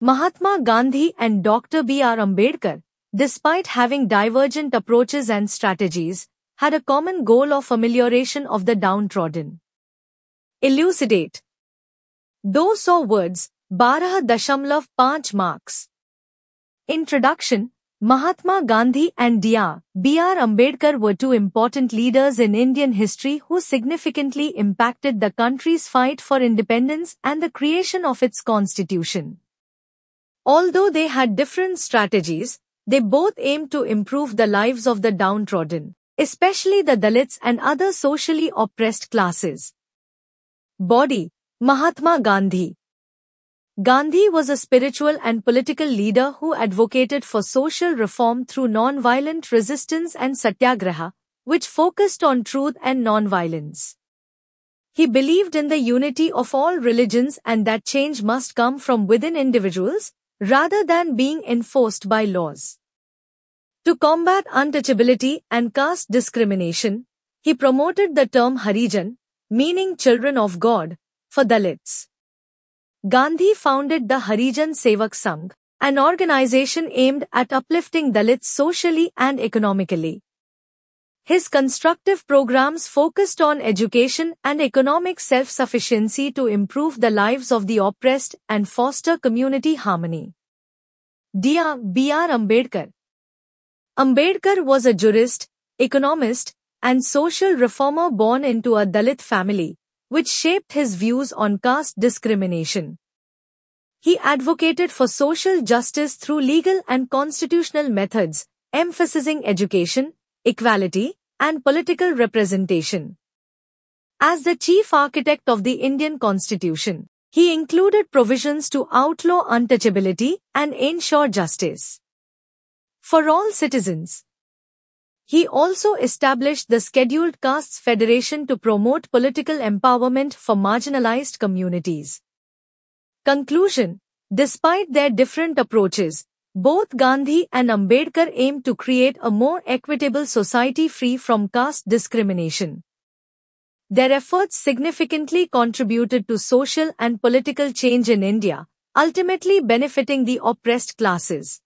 Mahatma Gandhi and Dr. B.R. Ambedkar, despite having divergent approaches and strategies, had a common goal of amelioration of the downtrodden. Elucidate. Though saw words, Panch marks. Introduction Mahatma Gandhi and Dr. B.R. Ambedkar were two important leaders in Indian history who significantly impacted the country's fight for independence and the creation of its constitution. Although they had different strategies, they both aimed to improve the lives of the downtrodden, especially the Dalits and other socially oppressed classes. Body Mahatma Gandhi Gandhi was a spiritual and political leader who advocated for social reform through non-violent resistance and satyagraha, which focused on truth and non-violence. He believed in the unity of all religions and that change must come from within individuals, rather than being enforced by laws. To combat untouchability and caste discrimination, he promoted the term Harijan, meaning children of God, for Dalits. Gandhi founded the Harijan Sevak Sangh, an organization aimed at uplifting Dalits socially and economically. His constructive programs focused on education and economic self-sufficiency to improve the lives of the oppressed and foster community harmony. Dia B. R. Ambedkar Ambedkar was a jurist, economist, and social reformer born into a Dalit family, which shaped his views on caste discrimination. He advocated for social justice through legal and constitutional methods, emphasizing education, equality, and political representation. As the chief architect of the Indian constitution, he included provisions to outlaw untouchability and ensure justice. For all citizens, he also established the Scheduled Castes Federation to promote political empowerment for marginalized communities. Conclusion Despite their different approaches, both Gandhi and Ambedkar aimed to create a more equitable society free from caste discrimination. Their efforts significantly contributed to social and political change in India, ultimately benefiting the oppressed classes.